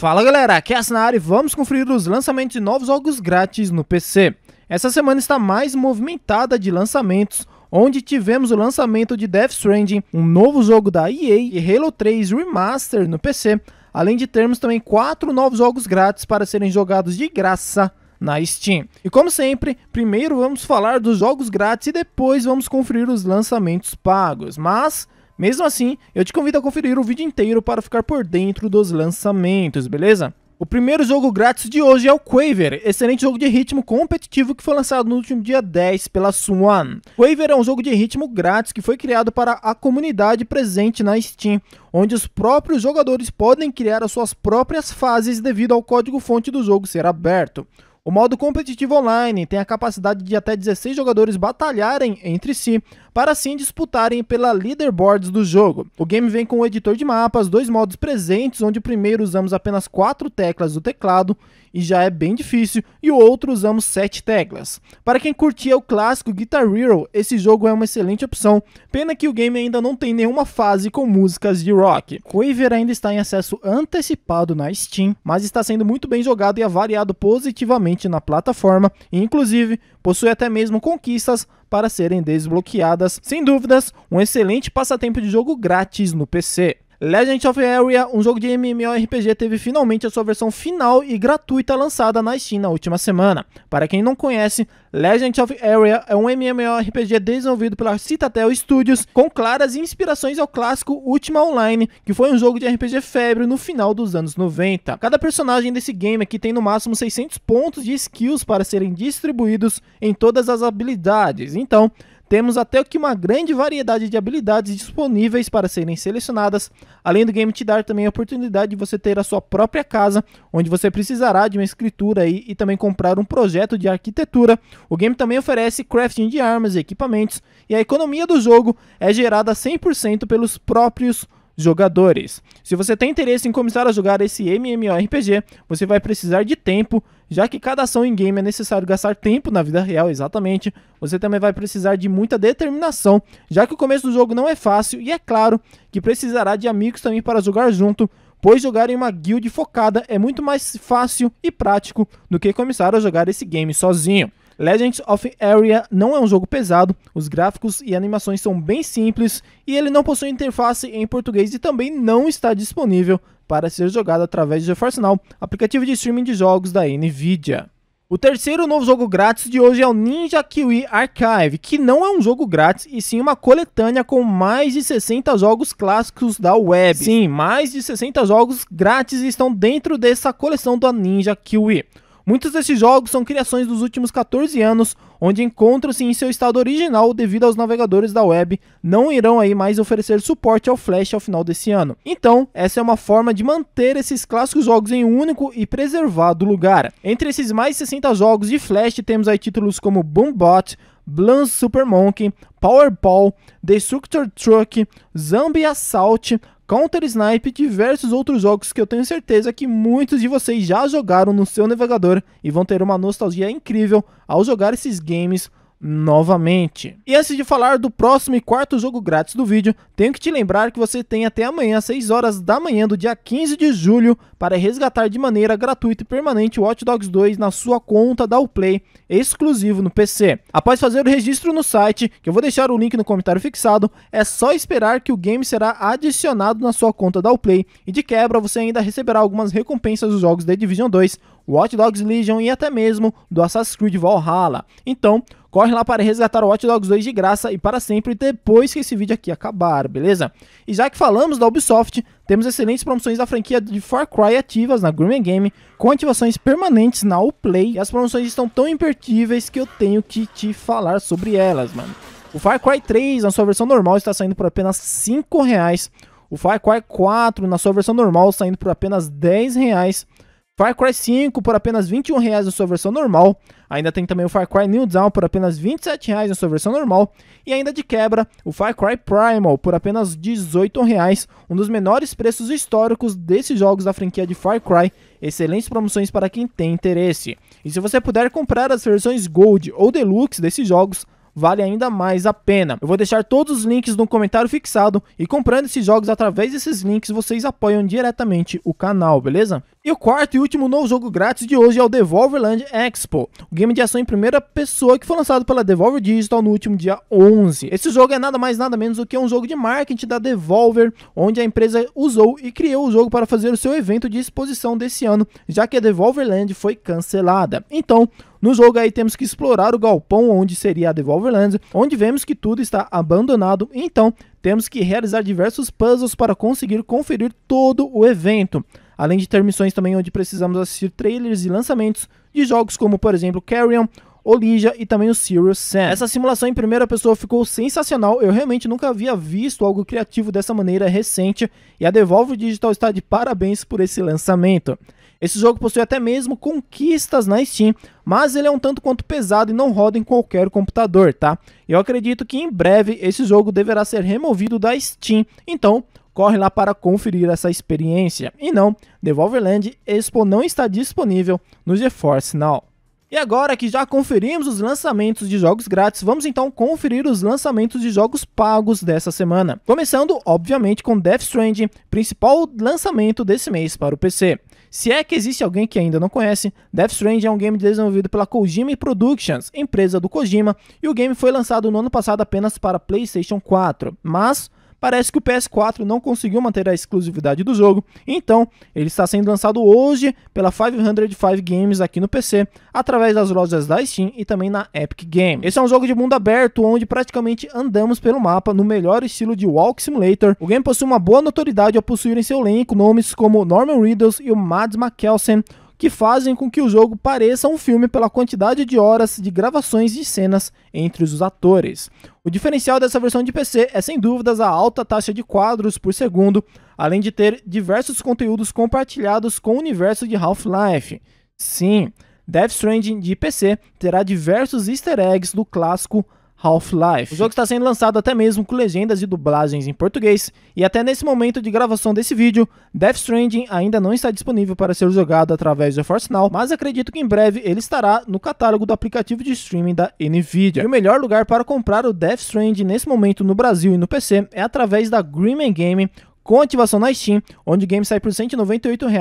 Fala galera, aqui é a Sinari e vamos conferir os lançamentos de novos jogos grátis no PC. Essa semana está mais movimentada de lançamentos, onde tivemos o lançamento de Death Stranding, um novo jogo da EA e Halo 3 Remaster no PC, além de termos também quatro novos jogos grátis para serem jogados de graça na Steam. E como sempre, primeiro vamos falar dos jogos grátis e depois vamos conferir os lançamentos pagos, mas mesmo assim, eu te convido a conferir o vídeo inteiro para ficar por dentro dos lançamentos, beleza? O primeiro jogo grátis de hoje é o Quaver, excelente jogo de ritmo competitivo que foi lançado no último dia 10 pela Swan. Quaver é um jogo de ritmo grátis que foi criado para a comunidade presente na Steam, onde os próprios jogadores podem criar as suas próprias fases devido ao código-fonte do jogo ser aberto. O modo competitivo online tem a capacidade de até 16 jogadores batalharem entre si para assim disputarem pela leaderboards do jogo. O game vem com o editor de mapas, dois modos presentes, onde o primeiro usamos apenas quatro teclas do teclado e já é bem difícil, e o outro usamos sete teclas. Para quem curtia o clássico Guitar Hero, esse jogo é uma excelente opção, pena que o game ainda não tem nenhuma fase com músicas de rock. Quaver ainda está em acesso antecipado na Steam, mas está sendo muito bem jogado e avaliado positivamente na plataforma, e inclusive possui até mesmo conquistas para serem desbloqueadas. Sem dúvidas, um excelente passatempo de jogo grátis no PC. Legend of Area, um jogo de MMORPG, teve finalmente a sua versão final e gratuita lançada na Steam na última semana. Para quem não conhece, Legend of Area é um MMORPG desenvolvido pela Citadel Studios, com claras inspirações ao clássico Ultima Online, que foi um jogo de RPG febre no final dos anos 90. Cada personagem desse game aqui tem no máximo 600 pontos de skills para serem distribuídos em todas as habilidades, então temos até que uma grande variedade de habilidades disponíveis para serem selecionadas, além do game te dar também a oportunidade de você ter a sua própria casa, onde você precisará de uma escritura e, e também comprar um projeto de arquitetura. O game também oferece crafting de armas e equipamentos, e a economia do jogo é gerada 100% pelos próprios jogadores. Se você tem interesse em começar a jogar esse MMORPG, você vai precisar de tempo, já que cada ação em game é necessário gastar tempo na vida real, exatamente. Você também vai precisar de muita determinação, já que o começo do jogo não é fácil e é claro que precisará de amigos também para jogar junto, pois jogar em uma guild focada é muito mais fácil e prático do que começar a jogar esse game sozinho. Legends of Area não é um jogo pesado, os gráficos e animações são bem simples e ele não possui interface em português e também não está disponível para ser jogado através do GeForce Now, aplicativo de streaming de jogos da Nvidia. O terceiro novo jogo grátis de hoje é o Ninja Kiwi Archive, que não é um jogo grátis e sim uma coletânea com mais de 60 jogos clássicos da web. Sim, mais de 60 jogos grátis estão dentro dessa coleção da Ninja Kiwi. Muitos desses jogos são criações dos últimos 14 anos, onde encontram-se em seu estado original devido aos navegadores da web não irão aí mais oferecer suporte ao Flash ao final desse ano. Então, essa é uma forma de manter esses clássicos jogos em um único e preservado lugar. Entre esses mais 60 jogos de Flash, temos aí títulos como Boombot, Blunt Super Monkey, Powerball, Destructor Truck, Zombie Assault, Counter Snipe e diversos outros jogos que eu tenho certeza que muitos de vocês já jogaram no seu navegador e vão ter uma nostalgia incrível ao jogar esses games novamente. E antes de falar do próximo e quarto jogo grátis do vídeo, tenho que te lembrar que você tem até amanhã às 6 horas da manhã do dia 15 de julho para resgatar de maneira gratuita e permanente o Watch Dogs 2 na sua conta da Uplay, exclusivo no PC. Após fazer o registro no site, que eu vou deixar o link no comentário fixado, é só esperar que o game será adicionado na sua conta da Uplay e de quebra você ainda receberá algumas recompensas dos jogos The Division 2, Watch Dogs Legion e até mesmo do Assassin's Creed Valhalla. Então, Corre lá para resgatar o Watch Dogs 2 de graça e para sempre depois que esse vídeo aqui acabar, beleza? E já que falamos da Ubisoft, temos excelentes promoções da franquia de Far Cry ativas na Gourmet Game, com ativações permanentes na Uplay, e as promoções estão tão imperdíveis que eu tenho que te falar sobre elas, mano. O Far Cry 3, na sua versão normal, está saindo por apenas R$ reais. O Far Cry 4, na sua versão normal, saindo por apenas R$ reais. Far Cry 5 por apenas R$ 21,00 na sua versão normal. Ainda tem também o Far Cry New Dawn por apenas R$ 27,00 na sua versão normal. E ainda de quebra, o Far Cry Primal por apenas R$ 18,00, um dos menores preços históricos desses jogos da franquia de Far Cry. Excelentes promoções para quem tem interesse. E se você puder comprar as versões Gold ou Deluxe desses jogos, vale ainda mais a pena. Eu vou deixar todos os links no comentário fixado e comprando esses jogos através desses links vocês apoiam diretamente o canal, beleza? E o quarto e último novo jogo grátis de hoje é o Devolverland Expo, o game de ação em primeira pessoa que foi lançado pela Devolver Digital no último dia 11. Esse jogo é nada mais nada menos do que um jogo de marketing da Devolver, onde a empresa usou e criou o jogo para fazer o seu evento de exposição desse ano, já que a Devolverland foi cancelada. Então, no jogo aí temos que explorar o galpão onde seria a Devolverland, onde vemos que tudo está abandonado, então temos que realizar diversos puzzles para conseguir conferir todo o evento além de ter missões também onde precisamos assistir trailers e lançamentos de jogos como, por exemplo, Carrion, Olija e também o Serious Sam. Essa simulação em primeira pessoa ficou sensacional, eu realmente nunca havia visto algo criativo dessa maneira recente e a Devolve Digital está de parabéns por esse lançamento. Esse jogo possui até mesmo conquistas na Steam, mas ele é um tanto quanto pesado e não roda em qualquer computador, tá? Eu acredito que em breve esse jogo deverá ser removido da Steam, então Corre lá para conferir essa experiência. E não, Devolverland Expo não está disponível no GeForce Now. E agora que já conferimos os lançamentos de jogos grátis, vamos então conferir os lançamentos de jogos pagos dessa semana. Começando, obviamente, com Death Stranding, principal lançamento desse mês para o PC. Se é que existe alguém que ainda não conhece, Death Stranding é um game desenvolvido pela Kojima Productions, empresa do Kojima, e o game foi lançado no ano passado apenas para PlayStation 4, mas parece que o PS4 não conseguiu manter a exclusividade do jogo, então ele está sendo lançado hoje pela 505 Games aqui no PC, através das lojas da Steam e também na Epic Games. Esse é um jogo de mundo aberto, onde praticamente andamos pelo mapa no melhor estilo de Walk Simulator. O game possui uma boa notoriedade ao possuir em seu elenco nomes como Norman Reedus e o Mads Mikkelsen, que fazem com que o jogo pareça um filme pela quantidade de horas de gravações de cenas entre os atores. O diferencial dessa versão de PC é sem dúvidas a alta taxa de quadros por segundo, além de ter diversos conteúdos compartilhados com o universo de Half-Life. Sim, Death Stranding de PC terá diversos easter eggs do clássico Half-Life. O jogo está sendo lançado até mesmo com legendas e dublagens em português, e até nesse momento de gravação desse vídeo, Death Stranding ainda não está disponível para ser jogado através do Force Now, mas acredito que em breve ele estará no catálogo do aplicativo de streaming da Nvidia. E o melhor lugar para comprar o Death Stranding nesse momento no Brasil e no PC é através da Greenman Game, com ativação na Steam, onde o game sai por R$ 198, R$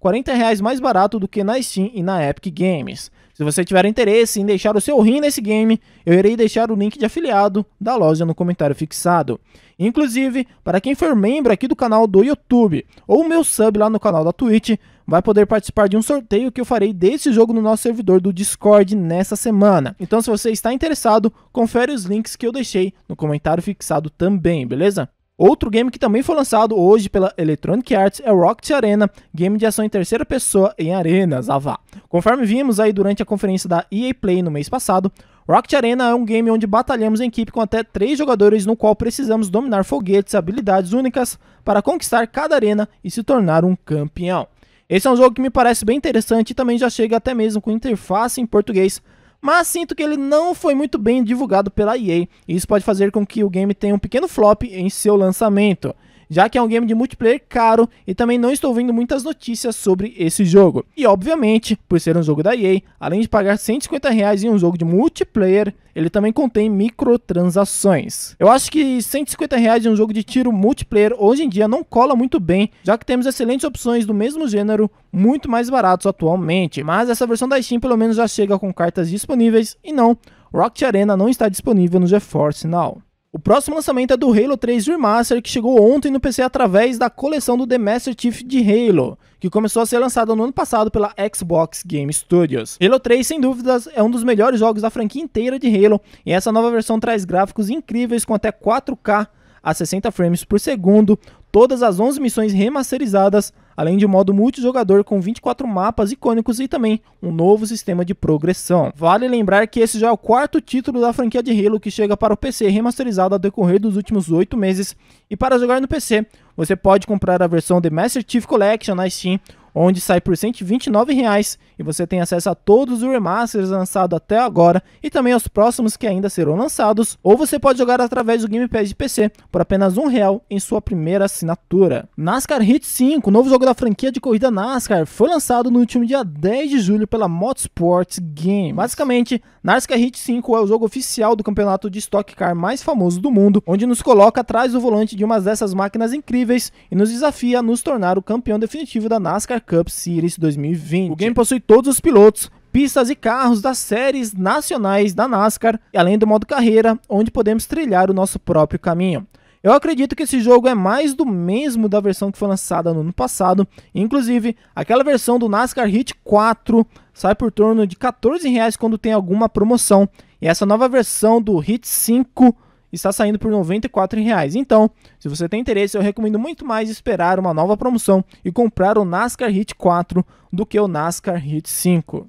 40 mais barato do que na Steam e na Epic Games. Se você tiver interesse em deixar o seu rim nesse game, eu irei deixar o link de afiliado da loja no comentário fixado. Inclusive, para quem for membro aqui do canal do YouTube ou meu sub lá no canal da Twitch, vai poder participar de um sorteio que eu farei desse jogo no nosso servidor do Discord nessa semana. Então, se você está interessado, confere os links que eu deixei no comentário fixado também, beleza? Outro game que também foi lançado hoje pela Electronic Arts é Rocket Arena, game de ação em terceira pessoa em arenas, avá. Conforme vimos aí durante a conferência da EA Play no mês passado, Rocket Arena é um game onde batalhamos em equipe com até 3 jogadores, no qual precisamos dominar foguetes, e habilidades únicas para conquistar cada arena e se tornar um campeão. Esse é um jogo que me parece bem interessante e também já chega até mesmo com interface em português mas sinto que ele não foi muito bem divulgado pela EA, e isso pode fazer com que o game tenha um pequeno flop em seu lançamento já que é um game de multiplayer caro e também não estou vendo muitas notícias sobre esse jogo. E obviamente, por ser um jogo da EA, além de pagar 150 reais em um jogo de multiplayer, ele também contém microtransações. Eu acho que 150 reais em um jogo de tiro multiplayer hoje em dia não cola muito bem, já que temos excelentes opções do mesmo gênero muito mais baratos atualmente. Mas essa versão da Steam pelo menos já chega com cartas disponíveis e não, Rocket Arena não está disponível no GeForce Now. O próximo lançamento é do Halo 3 Remaster, que chegou ontem no PC através da coleção do The Master Chief de Halo, que começou a ser lançada no ano passado pela Xbox Game Studios. Halo 3, sem dúvidas, é um dos melhores jogos da franquia inteira de Halo, e essa nova versão traz gráficos incríveis com até 4K a 60 frames por segundo, todas as 11 missões remasterizadas, além de um modo multijogador com 24 mapas icônicos e também um novo sistema de progressão. Vale lembrar que esse já é o quarto título da franquia de Halo que chega para o PC remasterizado ao decorrer dos últimos 8 meses, e para jogar no PC, você pode comprar a versão The Master Chief Collection na Steam onde sai por R$ 129 reais, e você tem acesso a todos os remasters lançados até agora e também aos próximos que ainda serão lançados, ou você pode jogar através do Game Pass de PC por apenas um real em sua primeira assinatura. NASCAR Hit 5, novo jogo da franquia de corrida NASCAR, foi lançado no último dia 10 de julho pela Motorsport Games. Basicamente, NASCAR Hit 5 é o jogo oficial do campeonato de Stock Car mais famoso do mundo, onde nos coloca atrás do volante de uma dessas máquinas incríveis e nos desafia a nos tornar o campeão definitivo da NASCAR Cup Series 2020. O game possui todos os pilotos, pistas e carros das séries nacionais da NASCAR, além do modo carreira, onde podemos trilhar o nosso próprio caminho. Eu acredito que esse jogo é mais do mesmo da versão que foi lançada no ano passado, inclusive aquela versão do NASCAR Hit 4 sai por torno de R$ 14 quando tem alguma promoção, e essa nova versão do Hit 5 está saindo por R$ 94,00. Então, se você tem interesse, eu recomendo muito mais esperar uma nova promoção e comprar o NASCAR Hit 4 do que o NASCAR Hit 5.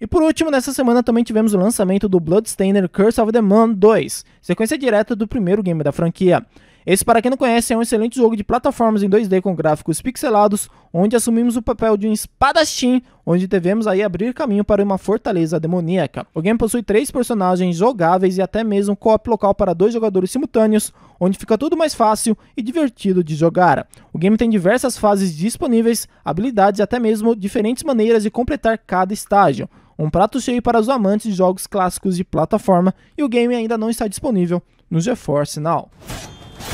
E por último, nessa semana também tivemos o lançamento do Bloodstained Curse of the Moon 2, sequência direta do primeiro game da franquia. Esse, para quem não conhece, é um excelente jogo de plataformas em 2D com gráficos pixelados, onde assumimos o papel de um espadachim, onde devemos aí abrir caminho para uma fortaleza demoníaca. O game possui três personagens jogáveis e até mesmo co-op local para dois jogadores simultâneos, onde fica tudo mais fácil e divertido de jogar. O game tem diversas fases disponíveis, habilidades e até mesmo diferentes maneiras de completar cada estágio um prato cheio para os amantes de jogos clássicos de plataforma, e o game ainda não está disponível no GeForce Now.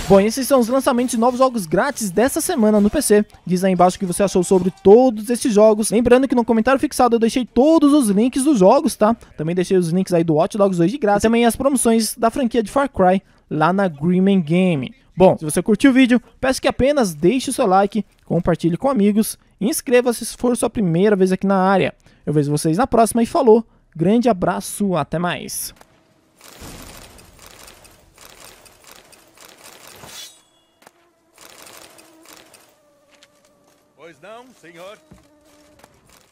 Bom, esses são os lançamentos de novos jogos grátis dessa semana no PC. Diz aí embaixo o que você achou sobre todos esses jogos. Lembrando que no comentário fixado eu deixei todos os links dos jogos, tá? Também deixei os links aí do Watch Dogs 2 de graça. E também as promoções da franquia de Far Cry lá na Greenman Game. Bom, se você curtiu o vídeo, peço que apenas deixe o seu like, compartilhe com amigos e inscreva-se se for sua primeira vez aqui na área. Eu vejo vocês na próxima e falou, grande abraço, até mais. Pois não, senhor?